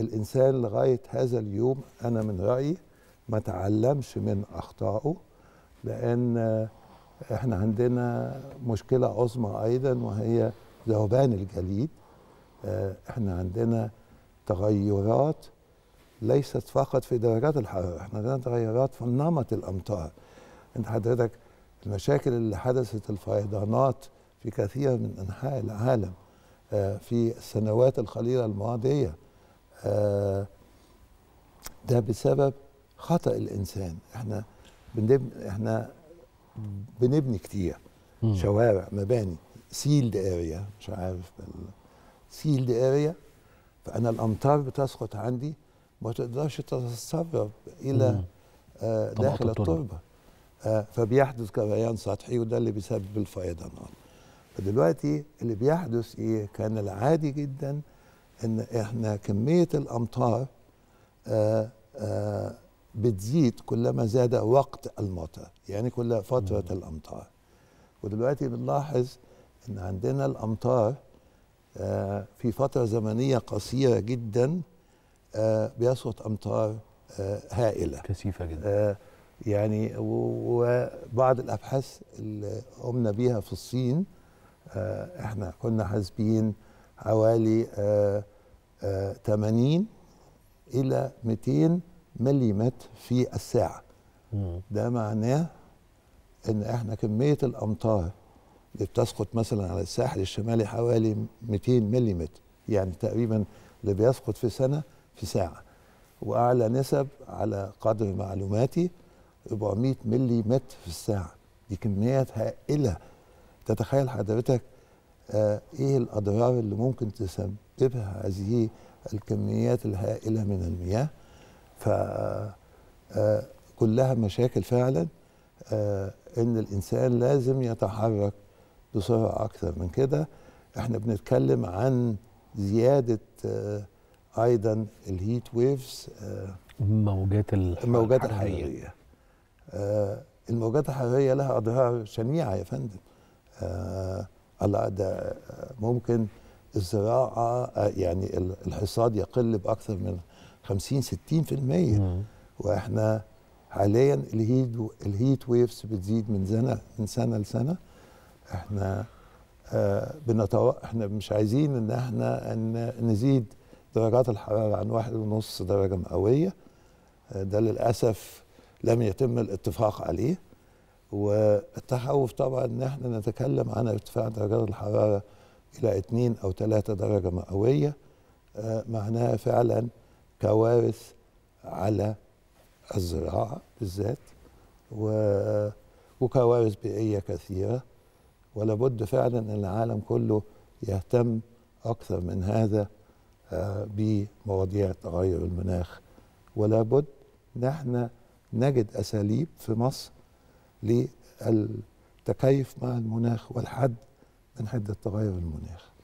الإنسان لغاية هذا اليوم أنا من رأيي ما تعلمش من أخطائه لأن إحنا عندنا مشكلة عظمى أيضا وهي ذوبان الجليد إحنا عندنا تغيرات ليست فقط في درجات الحرارة إحنا عندنا تغيرات في نمط الأمطار أنت حضرتك المشاكل اللي حدثت الفيضانات في كثير من أنحاء العالم آه، في السنوات القليلة الماضية آه، ده بسبب خطا الانسان احنا بنبني احنا بنبني كتير مم. شوارع مباني سيلد اريا مش عارف سيلد اريا فانا الامطار بتسقط عندي ما تقدرش تتسرب الى آه داخل التربه آه فبيحدث كريان سطحي وده اللي بيسبب الفيضانات فدلوقتي اللي بيحدث ايه كان العادي جدا ان احنا كميه الامطار آآ آه، آآ آه، بتزيد كلما زاد وقت المطر يعني كل فتره مم. الامطار ودلوقتي بنلاحظ ان عندنا الامطار آه، في فتره زمنيه قصيره جدا بيسقط امطار هائله كثيفه جدا يعني وبعض الابحاث اللي قمنا بيها في الصين احنا كنا حاسبين حوالي 80 الى 200 ملم في الساعه ده معناه ان احنا كميه الامطار اللي بتسقط مثلا على الساحل الشمالي حوالي 200 ملم يعني تقريبا اللي بيسقط في سنه في ساعه واعلى نسب على قدر معلوماتي 400 ملم في الساعه دي كميات هائله تتخيل حضرتك آه، ايه الاضرار اللي ممكن تسببها هذه الكميات الهائله من المياه ف آه، كلها مشاكل فعلا آه، ان الانسان لازم يتحرك بسرعه اكثر من كده احنا بنتكلم عن زياده ايضا الهيت ويفز الحراريه الموجات الحراريه الموجات الحراريه لها اضرار شنيعه يا فندم على ده ممكن الزراعه آه، يعني الحصاد يقل باكثر من 50 60% واحنا حاليا الهيت الهيت ويفز بتزيد من سنه من سنه لسنه احنا آه بنتو... احنا مش عايزين ان احنا ان نزيد درجات الحراره عن واحد ونص درجه مئويه آه، ده للاسف لم يتم الاتفاق عليه والتخوف طبعا ان احنا نتكلم عن ارتفاع درجات الحراره الى 2 او 3 درجه مئويه آه، معناها فعلا كوارث على الزراعه بالذات و... وكوارث بيئيه كثيره ولابد فعلا ان العالم كله يهتم اكثر من هذا آه، بمواضيع تغير المناخ ولابد ان احنا نجد اساليب في مصر للتكيف مع المناخ والحد من حده تغير المناخ